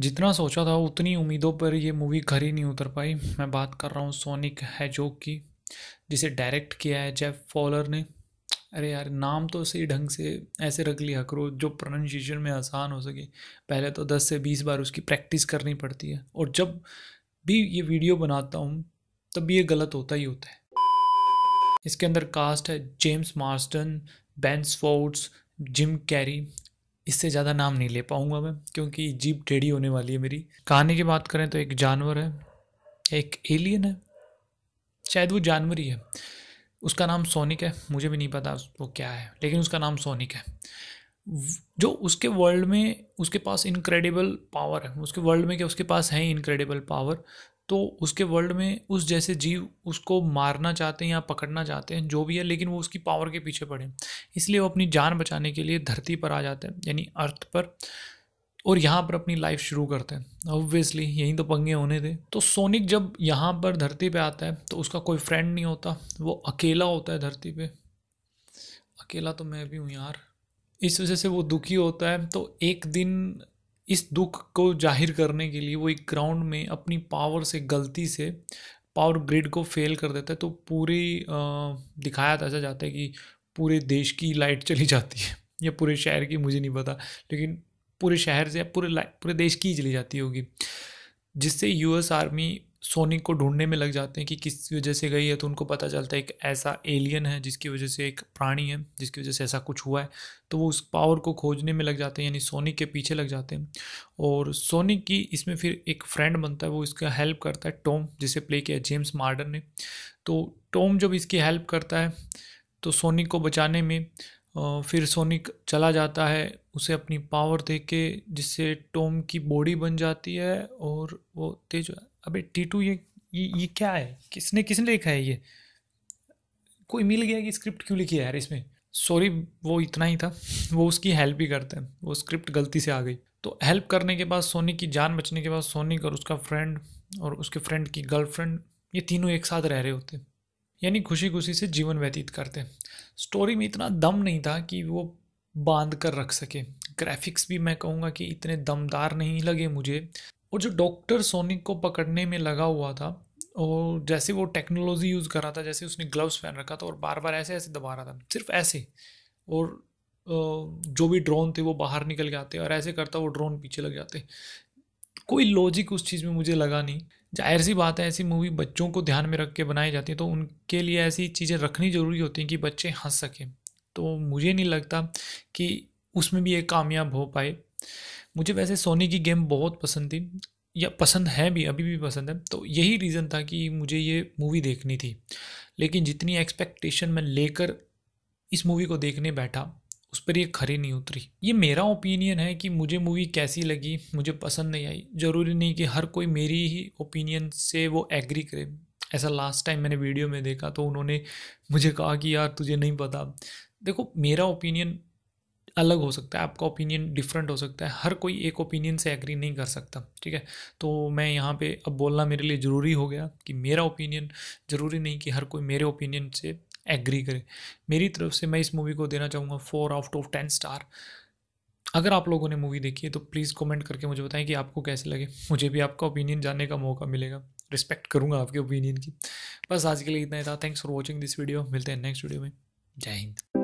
जितना सोचा था उतनी उम्मीदों पर यह मूवी घर ही नहीं उतर पाई मैं बात कर रहा हूँ सोनिक हैजोक की जिसे डायरेक्ट किया है जेफ फॉलर ने अरे यार नाम तो सही ढंग से ऐसे रख लिया करो जो प्रोनाउंसिएशन में आसान हो सके पहले तो दस से बीस बार उसकी प्रैक्टिस करनी पड़ती है और जब भी ये वीडियो बनाता हूँ तब भी ये गलत होता ही होता है इसके अंदर कास्ट है James Marsden Ben Schwartz Jim Carrey इससे ज़्यादा नाम नहीं ले पाऊँगा मैं क्योंकि जीप टेढ़ी होने वाली है मेरी कहानी की बात करें तो एक जानवर है एक एलियन है शायद वो जानवर ही है उसका नाम सोनिक है मुझे भी नहीं पता वो क्या है लेकिन उसका नाम सोनिक है जो उसके वर्ल्ड में उसके पास इनक्रेडिबल पावर है उसके वर्ल्ड में क्या उसके पास है इनक्रेडिबल पावर तो उसके वर्ल्ड में उस जैसे जीव उसको मारना चाहते हैं या पकड़ना चाहते हैं जो भी है लेकिन वो उसकी पावर के पीछे पड़े इसलिए वो अपनी जान बचाने के लिए धरती पर आ जाते हैं यानी अर्थ पर और यहाँ पर अपनी लाइफ शुरू करते हैं ऑब्वियसली यहीं तो पंगे होने थे तो सोनिक जब यहाँ पर धरती पर आता है तो उसका कोई फ्रेंड नहीं होता वो अकेला होता है धरती पर अकेला तो मैं भी हूँ यार इस वजह से वो दुखी होता है तो एक दिन इस दुख को जाहिर करने के लिए वो एक ग्राउंड में अपनी पावर से गलती से पावर ग्रिड को फेल कर देता है तो पूरी दिखाया ऐसा जाता है कि पूरे देश की लाइट चली जाती है या पूरे शहर की मुझे नहीं पता लेकिन पूरे शहर से पूरे पूरे देश की ही चली जाती होगी जिससे यूएस आर्मी सोनी को ढूंढने में लग जाते हैं कि किस वजह से गई है तो उनको पता चलता है एक ऐसा एलियन है जिसकी वजह से एक प्राणी है जिसकी वजह से ऐसा कुछ हुआ है तो वो उस पावर को खोजने में लग जाते हैं यानी सोनी के पीछे लग जाते हैं और सोनी की इसमें फिर एक फ्रेंड बनता है वो इसका हेल्प करता है टॉम जिसे प्ले किया जेम्स मार्डन ने तो टॉम जब इसकी हेल्प करता है तो सोनी को बचाने में फिर सोनिक चला जाता है उसे अपनी पावर दे के जिससे टॉम की बॉडी बन जाती है और वो तेज अबे टू ये ये ये क्या है किसने किसने लिखा है ये कोई मिल गया कि स्क्रिप्ट क्यों लिखी है यार इसमें सॉरी वो इतना ही था वो उसकी हेल्प ही करते हैं वो स्क्रिप्ट गलती से आ गई तो हेल्प करने के बाद सोनिक की जान बचने के बाद सोनिक और उसका फ्रेंड और उसके फ्रेंड की गर्लफ्रेंड ये तीनों एक साथ रह रहे होते यानी खुशी खुशी से जीवन व्यतीत करते हैं स्टोरी में इतना दम नहीं था कि वो बांध कर रख सके ग्राफिक्स भी मैं कहूँगा कि इतने दमदार नहीं लगे मुझे और जो डॉक्टर सोनिक को पकड़ने में लगा हुआ था और जैसे वो टेक्नोलॉजी यूज़ कर रहा था जैसे उसने ग्लव्स पहन रखा था और बार बार ऐसे ऐसे दबा रहा था सिर्फ ऐसे और जो भी ड्रोन थे वो बाहर निकल जाते और ऐसे करता वो ड्रोन पीछे लग जाते कोई लॉजिक उस चीज़ में मुझे लगा नहीं जाहिर सी बात है ऐसी मूवी बच्चों को ध्यान में रख के बनाई जाती है तो उनके लिए ऐसी चीज़ें रखनी ज़रूरी होती हैं कि बच्चे हंस सकें तो मुझे नहीं लगता कि उसमें भी एक कामयाब हो पाए मुझे वैसे सोनी की गेम बहुत पसंद थी या पसंद है भी अभी भी पसंद है तो यही रीज़न था कि मुझे ये मूवी देखनी थी लेकिन जितनी एक्सपेक्टेशन मैं लेकर इस मूवी को देखने बैठा उस पर ये खरी नहीं उतरी ये मेरा ओपिनियन है कि मुझे मूवी कैसी लगी मुझे पसंद नहीं आई ज़रूरी नहीं कि हर कोई मेरी ही ओपिनियन से वो एग्री करे ऐसा लास्ट टाइम मैंने वीडियो में देखा तो उन्होंने मुझे कहा कि यार तुझे नहीं पता देखो मेरा ओपिनियन अलग हो सकता है आपका ओपिनियन डिफरेंट हो सकता है हर कोई एक ओपिनियन से एग्री नहीं कर सकता ठीक है तो मैं यहाँ पे अब बोलना मेरे लिए ज़रूरी हो गया कि मेरा ओपिनियन ज़रूरी नहीं कि हर कोई मेरे ओपिनियन से एग्री करे मेरी तरफ से मैं इस मूवी को देना चाहूँगा four out of ten star अगर आप लोगों ने मूवी देखी है तो प्लीज़ कमेंट करके मुझे बताएं कि आपको कैसे लगे मुझे भी आपका ओपिनियन जानने का मौका मिलेगा रिस्पेक्ट करूँगा आपके ओपिनियन की बस आज के लिए इतना ही था thanks for watching this video मिलते हैं नेक्स्ट वीडियो में जय हिंद